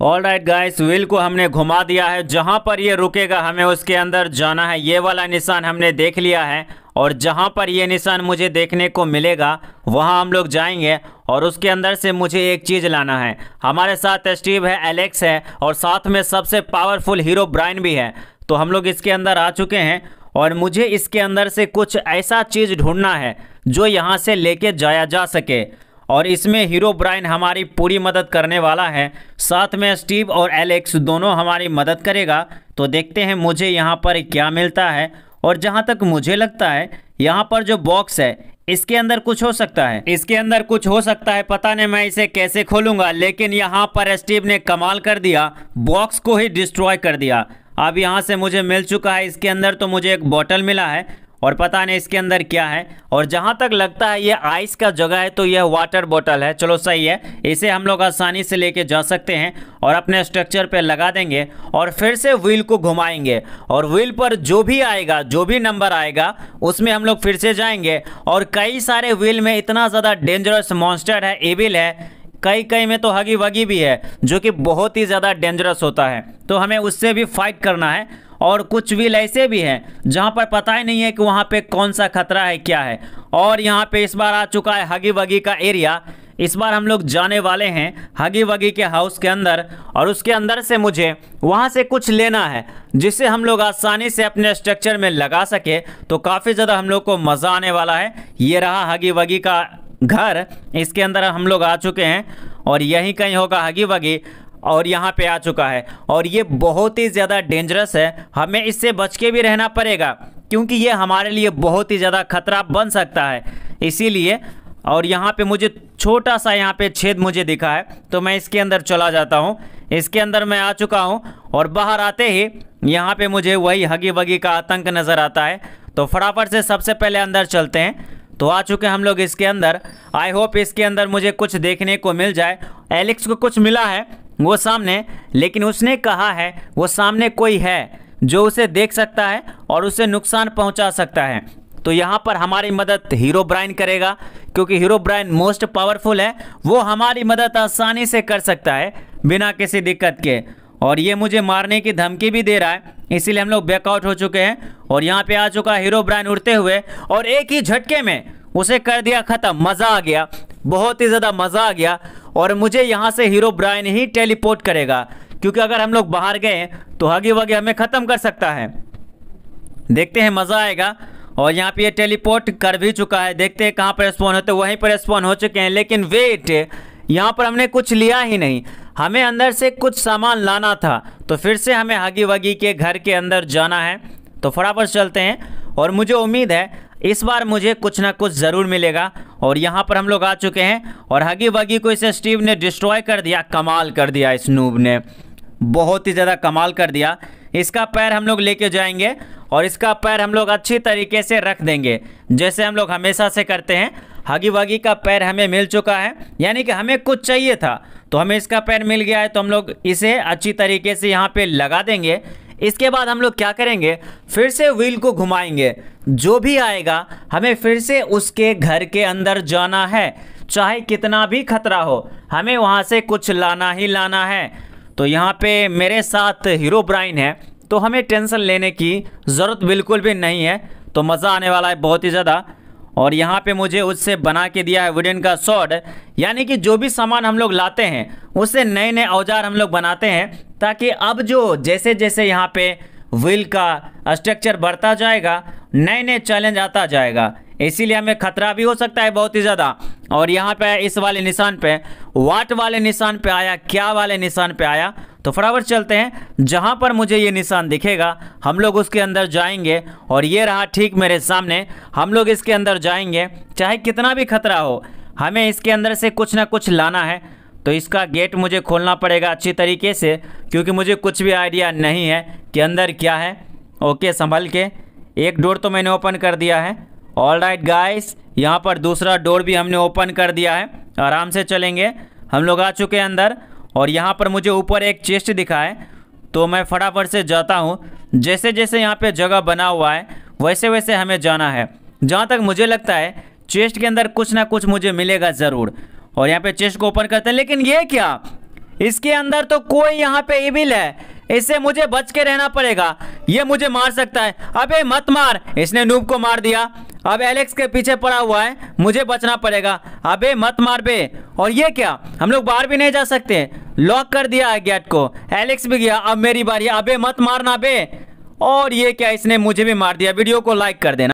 all right guys wheel को हमने घुमा दिया है जहां पर ये रुकेगा हमें उसके अंदर जाना है ये वाला निशान हमने देख लिया है और जहां पर ये निशान मुझे देखने को मिलेगा वहां हम लोग जाएंगे और उसके अंदर से मुझे एक चीज़ लाना है हमारे साथ स्टीव है एलेक्स है और साथ में सबसे पावरफुल हीरो ब्राइन भी है तो हम लोग इसके अंदर आ चुके हैं और मुझे इसके अंदर से कुछ ऐसा चीज़ ढूंढना है जो यहाँ से लेके जाया जा सके और इसमें हीरो ब्राइन हमारी पूरी मदद करने वाला है साथ में स्टीव और एलेक्स दोनों हमारी मदद करेगा तो देखते हैं मुझे यहाँ पर क्या मिलता है और जहाँ तक मुझे लगता है यहाँ पर जो बॉक्स है इसके अंदर कुछ हो सकता है इसके अंदर कुछ हो सकता है पता नहीं मैं इसे कैसे खोलूंगा लेकिन यहाँ पर स्टीव ने कमाल कर दिया बॉक्स को ही डिस्ट्रॉय कर दिया अब यहाँ से मुझे मिल चुका है इसके अंदर तो मुझे एक बॉटल मिला है और पता नहीं इसके अंदर क्या है और जहाँ तक लगता है ये आइस का जगह है तो यह वाटर बॉटल है चलो सही है इसे हम लोग आसानी से लेके जा सकते हैं और अपने स्ट्रक्चर पे लगा देंगे और फिर से व्हील को घुमाएंगे और व्हील पर जो भी आएगा जो भी नंबर आएगा उसमें हम लोग फिर से जाएंगे और कई सारे व्हील में इतना ज़्यादा डेंजरस मॉन्स्टर है एविल है कई कई में तो हगी वगी भी है जो कि बहुत ही ज़्यादा डेंजरस होता है तो हमें उससे भी फाइट करना है और कुछ विल ऐसे भी हैं जहां पर पता ही नहीं है कि वहां पे कौन सा खतरा है क्या है और यहां पे इस बार आ चुका है हगी वगी का एरिया इस बार हम लोग जाने वाले हैं हगी वगी के हाउस के अंदर और उसके अंदर से मुझे वहाँ से कुछ लेना है जिसे हम लोग आसानी से अपने स्ट्रक्चर में लगा सके तो काफ़ी ज़्यादा हम लोग को मज़ा आने वाला है ये रहा हगी वगी का घर इसके अंदर हम लोग आ चुके हैं और यहीं कहीं होगा हगी वगी और यहाँ पे आ चुका है और ये बहुत ही ज़्यादा डेंजरस है हमें इससे बच के भी रहना पड़ेगा क्योंकि ये हमारे लिए बहुत ही ज़्यादा खतरा बन सकता है इसीलिए और यहाँ पे मुझे छोटा सा यहाँ पे छेद मुझे दिखा है तो मैं इसके अंदर चला जाता हूँ इसके अंदर मैं आ चुका हूँ और बाहर आते ही यहाँ पे मुझे वही हगी वगी का आतंक नज़र आता है तो फटाफट से सबसे पहले अंदर चलते हैं तो आ चुके हम लोग इसके अंदर आई होप इसके अंदर मुझे कुछ देखने को मिल जाए एलेक्स को कुछ मिला है वो सामने लेकिन उसने कहा है वो सामने कोई है जो उसे देख सकता है और उसे नुकसान पहुंचा सकता है तो यहाँ पर हमारी मदद हीरो ब्राइन करेगा क्योंकि हीरो ब्राइन मोस्ट पावरफुल है वो हमारी मदद आसानी से कर सकता है बिना किसी दिक्कत के और ये मुझे मारने की धमकी भी दे रहा है इसीलिए हम लोग बैकआउट हो चुके हैं और यहाँ पे आ चुका हीरो ब्राइन उड़ते हुए और एक ही झटके में उसे कर दिया ख़त्म मज़ा आ गया बहुत ही ज़्यादा मज़ा आ गया और मुझे यहाँ से हीरो ब्रायन ही टेलीपोर्ट करेगा क्योंकि अगर हम लोग बाहर गए तो हगी वगे हमें ख़त्म कर सकता है देखते हैं मज़ा आएगा और यहाँ पे ये टेलीपोर्ट कर भी चुका है देखते हैं कहाँ पर स्पॉन होते वहीं पर स्पॉन हो चुके हैं लेकिन वेट यहाँ पर हमने कुछ लिया ही नहीं हमें अंदर से कुछ सामान लाना था तो फिर से हमें हगी वगी के घर के अंदर जाना है तो फटाफट चलते हैं और मुझे उम्मीद है इस बार मुझे कुछ ना कुछ ज़रूर मिलेगा और यहाँ पर हम लोग आ चुके हैं और हगी बगी को इसे स्टीव ने डिस्ट्रॉय कर दिया कमाल कर दिया इस नूब ने बहुत ही ज़्यादा कमाल कर दिया इसका पैर हम लोग लेके जाएंगे और इसका पैर हम लोग अच्छी तरीके से रख देंगे जैसे हम लोग हमेशा से करते हैं हगी बगी का पैर हमें मिल चुका है यानी कि हमें कुछ चाहिए था तो हमें इसका पैर मिल गया है तो हम लोग इसे अच्छी तरीके से यहाँ पर लगा देंगे इसके बाद हम लोग क्या करेंगे फिर से व्हील को घुमाएंगे जो भी आएगा हमें फिर से उसके घर के अंदर जाना है चाहे कितना भी खतरा हो हमें वहाँ से कुछ लाना ही लाना है तो यहाँ पे मेरे साथ हीरो ब्राइन है तो हमें टेंशन लेने की ज़रूरत बिल्कुल भी नहीं है तो मज़ा आने वाला है बहुत ही ज़्यादा और यहाँ पे मुझे उससे बना के दिया है वुडन का सॉड यानी कि जो भी सामान हम लोग लाते हैं उससे नए नए औजार हम लोग बनाते हैं ताकि अब जो जैसे जैसे यहाँ पे व्हील का स्ट्रक्चर बढ़ता जाएगा नए नए चैलेंज आता जाएगा इसीलिए हमें खतरा भी हो सकता है बहुत ही ज़्यादा और यहाँ पे इस वाले निशान पे वाट वाले निशान पे आया क्या वाले निशान पे आया तो फटाफट चलते हैं जहाँ पर मुझे ये निशान दिखेगा हम लोग उसके अंदर जाएंगे और ये रहा ठीक मेरे सामने हम लोग इसके अंदर जाएंगे चाहे कितना भी खतरा हो हमें इसके अंदर से कुछ ना कुछ लाना है तो इसका गेट मुझे खोलना पड़ेगा अच्छी तरीके से क्योंकि मुझे कुछ भी आइडिया नहीं है कि अंदर क्या है ओके संभल के एक डोर तो मैंने ओपन कर दिया है ऑल राइट गाइस यहाँ पर दूसरा डोर भी हमने ओपन कर दिया है आराम से चलेंगे हम लोग आ चुके हैं अंदर और यहाँ पर मुझे ऊपर एक चेस्ट दिखा है तो मैं फटाफट से जाता हूँ जैसे जैसे यहाँ पे जगह बना हुआ है वैसे वैसे हमें जाना है जहाँ तक मुझे लगता है चेस्ट के अंदर कुछ ना कुछ मुझे मिलेगा ज़रूर और यहाँ पे चेस्ट को ओपन करते हैं लेकिन ये क्या इसके अंदर तो कोई यहाँ पे इविल है इससे मुझे बच के रहना पड़ेगा ये मुझे मार सकता है अबे मत मार इसने नूब को मार दिया अब एलेक्स के पीछे पड़ा हुआ है मुझे बचना पड़ेगा अबे मत मार बे और ये क्या हम लोग बाहर भी नहीं जा सकते लॉक कर दिया है गेट को एलेक्स भी गया अब मेरी बारी अबे मत मारना बे और ये क्या इसने मुझे भी मार दिया वीडियो को लाइक कर देना